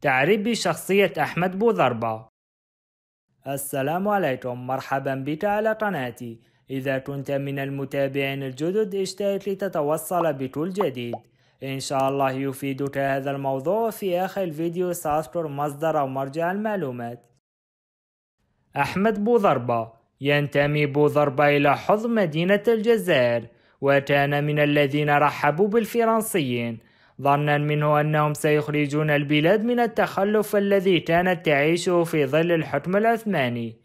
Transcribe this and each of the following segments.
تعريب شخصية أحمد بوضربة السلام عليكم مرحبا بك على قناتي إذا كنت من المتابعين الجدد اشترك لتتوصل بكل جديد إن شاء الله يفيدك هذا الموضوع في آخر الفيديو سأذكر مصدر أو مرجع المعلومات أحمد بوضربة ينتمي بوضربة إلى حظ مدينة الجزائر وكان من الذين رحبوا بالفرنسيين ظنا منه أنهم سيخرجون البلاد من التخلف الذي كانت تعيشه في ظل الحكم العثماني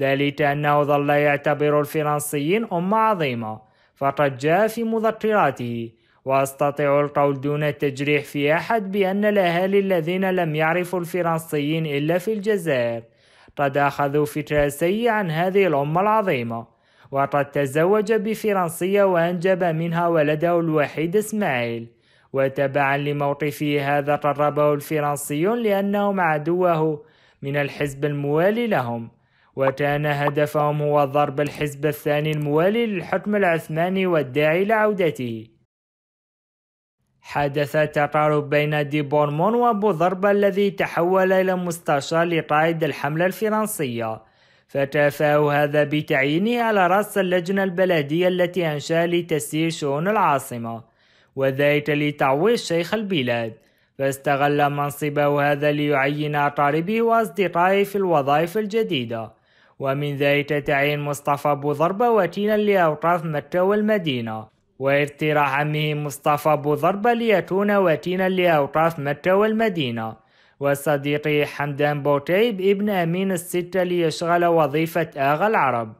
ذلك أنه ظل يعتبر الفرنسيين أمة عظيمة فقد جاء في مذكراته واستطيع القول دون التجريح في احد بان الاهالي الذين لم يعرفوا الفرنسيين الا في الجزائر قد اخذوا فكره سيئه عن هذه الامه العظيمه وقد تزوج بفرنسيه وانجب منها ولده الوحيد اسماعيل وتبعا لموقفه هذا قربه الفرنسيون لأنهم عدوه من الحزب الموالي لهم وكان هدفهم هو ضرب الحزب الثاني الموالي للحكم العثماني والداعي لعودته حدث تقارب بين دي بورمون وابو ضربة الذي تحول إلى مستشار لقائد الحملة الفرنسية فكافأه هذا بتعيينه على رأس اللجنة البلدية التي أنشأ لتسيير شؤون العاصمة وذلك لتعويض شيخ البلاد فاستغل منصبه هذا ليعين أقاربه وأصدقائه في الوظائف الجديدة ومن ذلك تعين مصطفى أبو ضربة وكيلا لأوقاف مكة والمدينة وارتراع عمه مصطفى أبو ضربة ليكون وكيلا لأوقاف مكة والمدينة وصديقه حمدان بوتيب ابن أمين الستة ليشغل وظيفة آغا العرب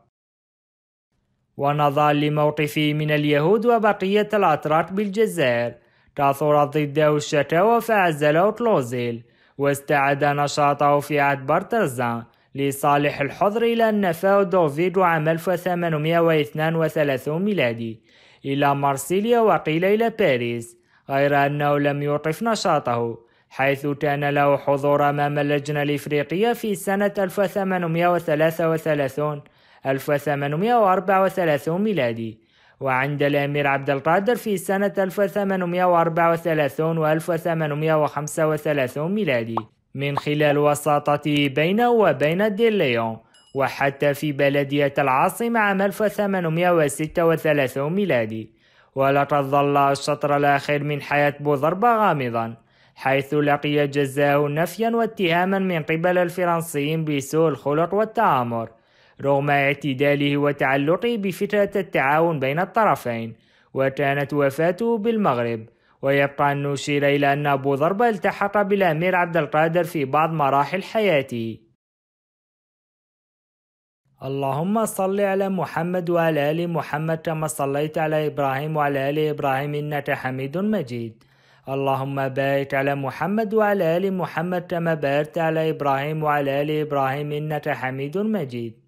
ونظرا لموقفه من اليهود وبقية الأتراك بالجزائر كثرت ضده الشكاوى فعزله كلوزيل واستعاد نشاطه في عهد بارتزان لصالح الحضر إلى أن نفاه دوفيد عام 1832 ميلادي إلى مارسيليا وقيل إلى باريس غير أنه لم يوقف نشاطه حيث كان له حضور أمام اللجنة الإفريقية في سنة 1833 1834 ميلادي وعند الأمير عبد القادر في سنة 1834 و 1835 ميلادي من خلال وساطته بينه وبين ديليون وحتى في بلدية العاصمة عام 1836 ميلادي ولقد ظل الشطر الأخير من حياة بوضربة غامضا حيث لقي جزاه نفيا واتهاما من قبل الفرنسيين بسوء الخلق والتآمر رغم اعتداله وتعلقه بفترة التعاون بين الطرفين وكانت وفاته بالمغرب ويبقى أن نشير إلى أن أبو ضربة التحق بالأمير عبد القادر في بعض مراحل حياته اللهم صل على محمد وعلى آل محمد كما صليت على إبراهيم وعلى آل إبراهيم إنك حميد مجيد اللهم بارك على محمد وعلى آل محمد كما باركت على إبراهيم وعلى آل إبراهيم إنك حميد مجيد